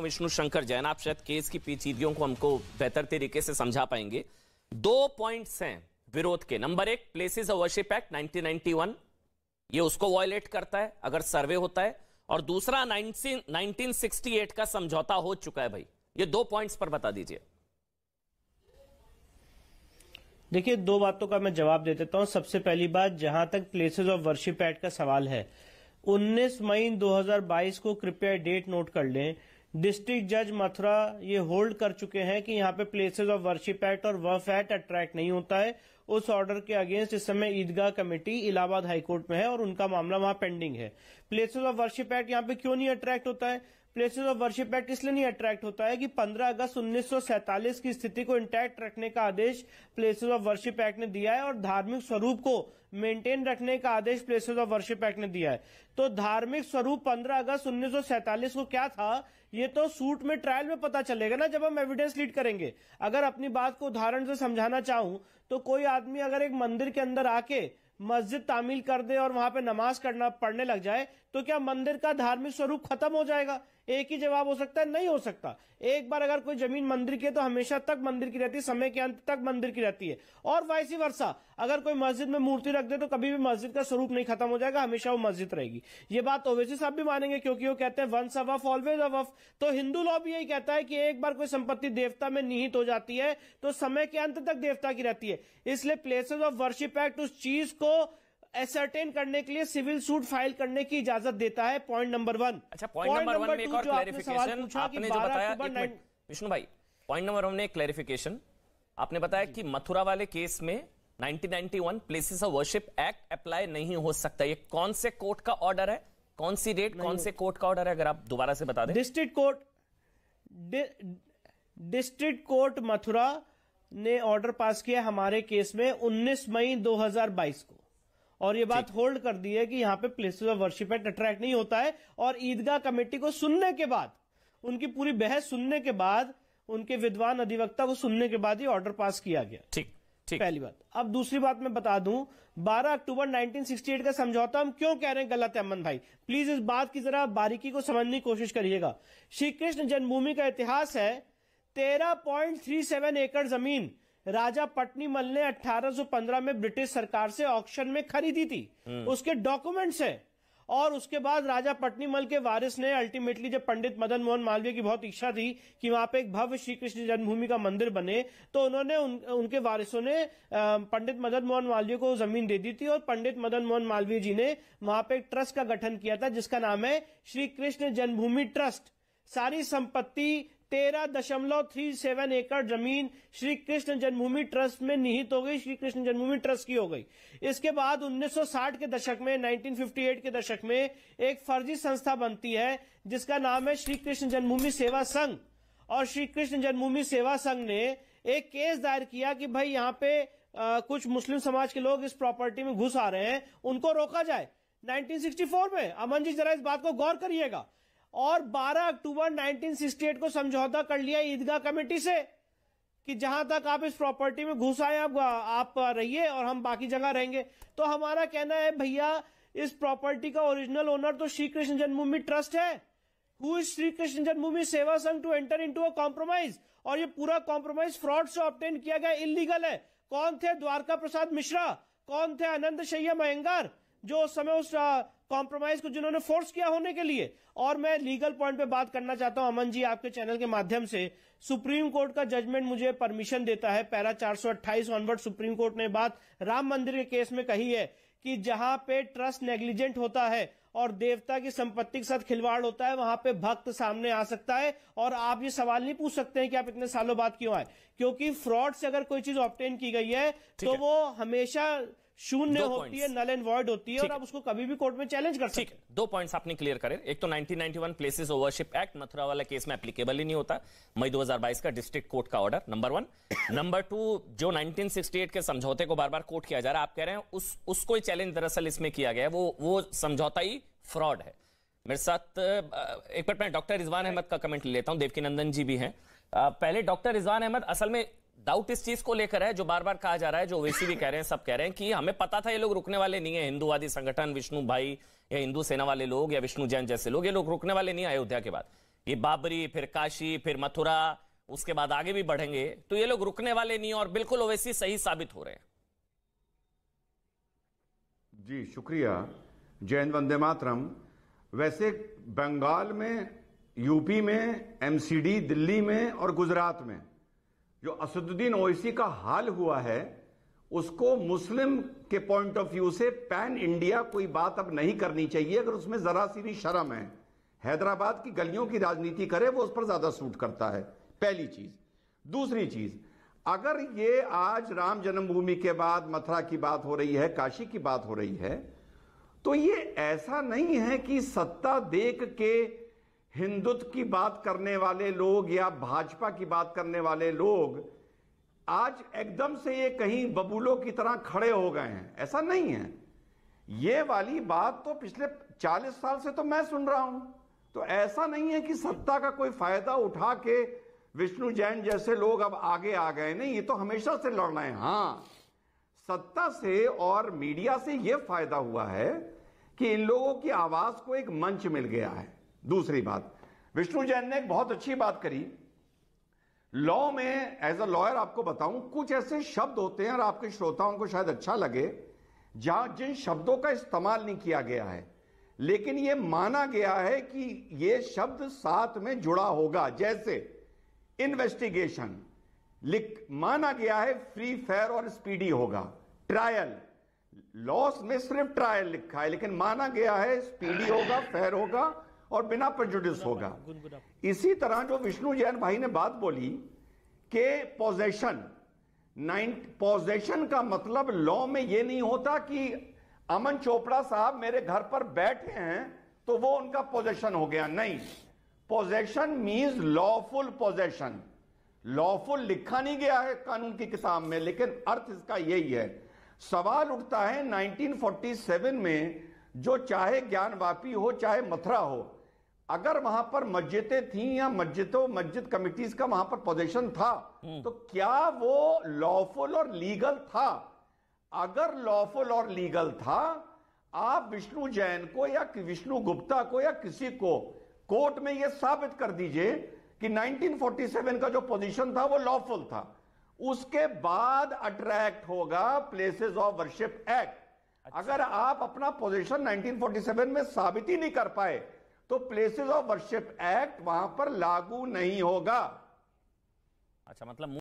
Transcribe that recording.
विष्णु शंकर जैन आप शायद केस की पेचीदगियों को हमको बेहतर तरीके से समझा पाएंगे दो पॉइंट्स हैं विरोध के नंबर एक प्लेसेस ऑफ वर्शिप एक्ट 1991 ये उसको वायलेट करता है अगर सर्वे होता है और दूसरा 19, 1968 का समझौता हो चुका है भाई ये दो पॉइंट्स पर बता दीजिए देखिए दो बातों का मैं जवाब दे देता हूं सबसे पहली बात जहां तक प्लेसेस ऑफ वर्शिप एक्ट का सवाल है 19 मई 2022 को कृपया डेट नोट कर लें डिस्ट्रिक्ट जज मथुरा ये होल्ड कर चुके हैं कि यहाँ पे प्लेसेस ऑफ वर्शिप एक्ट और वर्फ एक्ट अट्रैक्ट नहीं होता है उस ऑर्डर के अगेंस्ट इस समय ईदगाह कमेटी इलाहाबाद हाईकोर्ट में है और उनका मामला वहां पेंडिंग है प्लेसेज ऑफ वर्शिप एक्ट यहाँ पे क्यों नहीं अट्रैक्ट होता है प्लेसेज ऑफ वर्शिप एक्ट इसलिए नहीं अट्रैक्ट होता है कि 15 अगस्त 1947 की स्थिति को इंटैक्ट रखने का आदेश प्लेसेज ऑफ वर्शिप एक्ट ने दिया है और धार्मिक स्वरूप को मेंटेन रखने का आदेश प्लेसेज ऑफ वर्शिप एक्ट ने दिया है तो धार्मिक स्वरूप 15 अगस्त 1947 को क्या था ये तो सूट में ट्रायल में पता चलेगा ना जब हम एविडेंस लीड करेंगे अगर अपनी बात को उदाहरण से समझाना चाहूं तो कोई आदमी अगर एक मंदिर के अंदर आके मस्जिद तामील कर दे और वहां पे नमाज करना पढ़ने लग जाए तो क्या मंदिर का धार्मिक स्वरूप खत्म हो जाएगा एक ही जवाब हो सकता है नहीं हो सकता एक बार अगर कोई जमीन मंदिर की है तो हमेशा तक मंदिर की रहती है समय के अंत तक मंदिर की रहती है और वाइसी वर्षा अगर कोई मस्जिद में मूर्ति रख दे तो कभी भी मस्जिद का स्वरूप नहीं खत्म हो जाएगा हमेशा वो मस्जिद रहेगी ये बात ओवैसी साहब भी मानेंगे क्योंकि वो कहते हैं वंस अवफ ऑलवेज अवफ तो हिंदू लॉ भी यही कहता है कि एक बार कोई संपत्ति देवता में निहित हो जाती है तो समय के अंत तक देवता की रहती है इसलिए प्लेसेज ऑफ वर्शिप एक्ट उस चीज को एसरटेन करने के लिए सिविल सूट फाइल करने की इजाजत देता है पॉइंट नंबर वन अच्छा पॉइंट नंबर वन में एक विष्णु भाई पॉइंट नंबर वन क्लैरिफिकेशन आपने बताया कि मथुरा वाले केस में 1991 places of worship act apply नहीं हो सकता ये कौन से कोर्ट का ऑर्डर है कौन सी डेट कौन से कोर्ट का ऑर्डर है अगर आप दोबारा से बता दें district court district court Mathura ने ऑर्डर पास किया हमारे केस में 19 मई 2022 को और ये बात होल्ड कर दी है कि यहाँ पे places of worship act attract नहीं होता है और ईदगाह कमेटी को सुनने के बाद उनकी पूरी बहस सुनने के बाद उनके विद्वान अधिवक्ता को सुनने के बाद ही ऑर्डर पास किया गया ठीक ठीक पहली बात अब दूसरी बात मैं बता दूं 12 अक्टूबर 1968 का समझौता हम क्यों कह रहे हैं गलत है अमन भाई प्लीज इस बात की जरा बारीकी को समझने की कोशिश करिएगा श्री कृष्ण जन्मभूमि का इतिहास है 13.37 एकड़ जमीन राजा पटनी मल ने 1815 में ब्रिटिश सरकार से ऑक्शन में खरीदी थी हम्म। उसके डॉक्यूमेंट्स हैं और उसके बाद राजा पटनीमल के वारिस ने अल्टीमेटली जब पंडित मदन मोहन मालवीय की बहुत इच्छा थी कि वहां पे एक भव्य श्री कृष्ण जन्मभूमि का मंदिर बने तो उन्होंने उन, उनके वारिसों ने पंडित मदन मोहन मालवीय को जमीन दे दी थी और पंडित मदन मोहन मालवीय जी ने वहां पे एक ट्रस्ट का गठन किया था जिसका नाम है श्री कृष्ण जन्मभूमि ट्रस्ट सारी संपत्ति तेरह दशमलव थ्री सेवन एकड़ जमीन श्री कृष्ण जन्मभूमि ट्रस्ट में निहित हो गई श्री कृष्ण जन्मभूमि ट्रस्ट की हो गई इसके बाद 1960 के दशक में 1958 के दशक में एक फर्जी संस्था बनती है जिसका नाम है श्री कृष्ण जन्मभूमि सेवा संघ और श्री कृष्ण जन्मभूमि सेवा संघ ने एक केस दायर किया कि भाई यहाँ पे आ, कुछ मुस्लिम समाज के लोग इस प्रॉपर्टी में घुस आ रहे हैं उनको रोका जाए 1964 में अमन जी जरा इस बात को गौर करिएगा और 12 अक्टूबर 1968 को समझौता कर लिया ईदगाह कमेटी से कि जहां तक आप इस प्रॉपर्टी में घुस आए आप, आप रहिए और हम बाकी जगह रहेंगे तो हमारा कहना है भैया इस प्रॉपर्टी का ओरिजिनल ओनर तो श्री कृष्ण जन्मभूमि ट्रस्ट है who is Shri Krishna Janmabhoomi Seva Sangh to enter into a compromise और ये पूरा कॉम्प्रोमाइज फ्रॉड से ऑप्टेन किया गया इलीगल है कौन थे द्वारका प्रसाद मिश्रा कौन थे आनंद शैया मयंगार जो उस समय उस कॉम्प्रोमाइज को जिन्होंने फोर्स किया होने के लिए और मैं लीगल पॉइंट पे बात करना चाहता हूं अमन जी आपके चैनल के माध्यम से सुप्रीम कोर्ट का जजमेंट मुझे परमिशन देता है पैरा 428 ऑनवर्ड सुप्रीम कोर्ट ने बात राम मंदिर के केस में कही है कि जहां पे ट्रस्ट नेग्लिजेंट होता है और देवता की संपत्ति के साथ खिलवाड़ होता है वहां पे भक्त सामने आ सकता है और आप ये सवाल नहीं पूछ सकते हैं कि आप इतने सालों बाद क्यों आए क्योंकि फ्रॉड से अगर कोई चीज ऑप्टेन की गई है तो है। वो हमेशा शून्य होती है नल एंड वॉइड होती है और आप उसको कभी भी कोर्ट में चैलेंज कर सकते हैं दो पॉइंट्स आपने क्लियर करें एक तो 1991 प्लेसेस ओवरशिप एक्ट मथुरा वाला केस में एप्लीकेबल ही नहीं होता मई 2022 का डिस्ट्रिक्ट कोर्ट का order number one number two जो 1968 के समझौते को बार बार कोर्ट किया जा रहा है आप कह रहे हैं उस उसको चैलेंज दरअसल इसमें किया गया है वो वो समझौता ही फ्रॉड है मेरे साथ एक बार मैं डॉक्टर रिजवान अहमद का कमेंट लेता हूं नंदन जी भी हैं पहले डॉक्टर रिजवान अहमद असल में डाउट इस चीज को लेकर है जो बार बार कहा जा रहा है जो ओवैसी भी e कह रहे हैं सब कह रहे हैं कि हमें पता था ये लोग रुकने वाले नहीं है हिंदूवादी संगठन विष्णु भाई या हिंदू सेना वाले लोग या विष्णु जैन जैसे लोग ये लोग रुकने वाले नहीं अयोध्या के बाद ये बाबरी फिर काशी फिर मथुरा उसके बाद आगे भी बढ़ेंगे तो ये लोग रुकने वाले नहीं और बिल्कुल ओवैसी e सही साबित हो रहे हैं जी शुक्रिया जैन वंदे मातरम वैसे बंगाल में यूपी में एमसीडी दिल्ली में और गुजरात में जो असदुद्दीन ओवैसी का हाल हुआ है उसको मुस्लिम के पॉइंट ऑफ व्यू से पैन इंडिया कोई बात अब नहीं करनी चाहिए अगर उसमें जरा सी भी शर्म है हैदराबाद की गलियों की राजनीति करे वो उस पर ज्यादा सूट करता है पहली चीज दूसरी चीज अगर ये आज राम जन्मभूमि के बाद मथुरा की बात हो रही है काशी की बात हो रही है तो ये ऐसा नहीं है कि सत्ता देख के हिंदुत्व की बात करने वाले लोग या भाजपा की बात करने वाले लोग आज एकदम से ये कहीं बबूलों की तरह खड़े हो गए हैं ऐसा नहीं है ये वाली बात तो पिछले 40 साल से तो मैं सुन रहा हूं तो ऐसा नहीं है कि सत्ता का कोई फायदा उठा के विष्णु जैन जैसे लोग अब आगे आ गए नहीं ये तो हमेशा से लड़ रहे हैं हाँ सत्ता से और मीडिया से यह फायदा हुआ है कि इन लोगों की आवाज को एक मंच मिल गया है दूसरी बात विष्णु जैन ने एक बहुत अच्छी बात करी लॉ में एज अ लॉयर आपको बताऊं कुछ ऐसे शब्द होते हैं और आपके श्रोताओं को शायद अच्छा लगे जहां जिन शब्दों का इस्तेमाल नहीं किया गया है लेकिन यह माना गया है कि यह शब्द साथ में जुड़ा होगा जैसे इन्वेस्टिगेशन लिख माना गया है फ्री फेयर और स्पीडी होगा ट्रायल लॉस में सिर्फ ट्रायल लिखा है लेकिन माना गया है स्पीडी होगा फेयर होगा और बिना प्रजुडिस होगा इसी तरह जो विष्णु जैन भाई ने बात बोली के पोजेशन नाइन पोजेशन का मतलब लॉ में यह नहीं होता कि अमन चोपड़ा साहब मेरे घर पर बैठे हैं तो वो उनका पोजेशन हो गया नहीं possession means lawful possession lawful लिखा नहीं गया है कानून की किताब में लेकिन अर्थ इसका यही है सवाल उठता है 1947 में जो चाहे ज्ञानवापी हो चाहे मथुरा हो अगर वहां पर मस्जिदें थी या मस्जिदों मस्जिद कमिटीज का वहां पर पोजीशन था हम्म। तो क्या वो लॉफुल और लीगल था अगर लॉफुल और लीगल था आप विष्णु जैन को या विष्णु गुप्ता को या किसी को कोर्ट में यह साबित कर दीजिए कि 1947 का जो पोजीशन था वो लॉफुल था उसके बाद अट्रैक्ट होगा प्लेसेस ऑफ वर्शिप एक्ट अच्छा। अगर आप अपना पोजीशन 1947 में साबित ही नहीं कर पाए तो प्लेसेस ऑफ वर्शिप एक्ट वहां पर लागू नहीं होगा अच्छा मतलब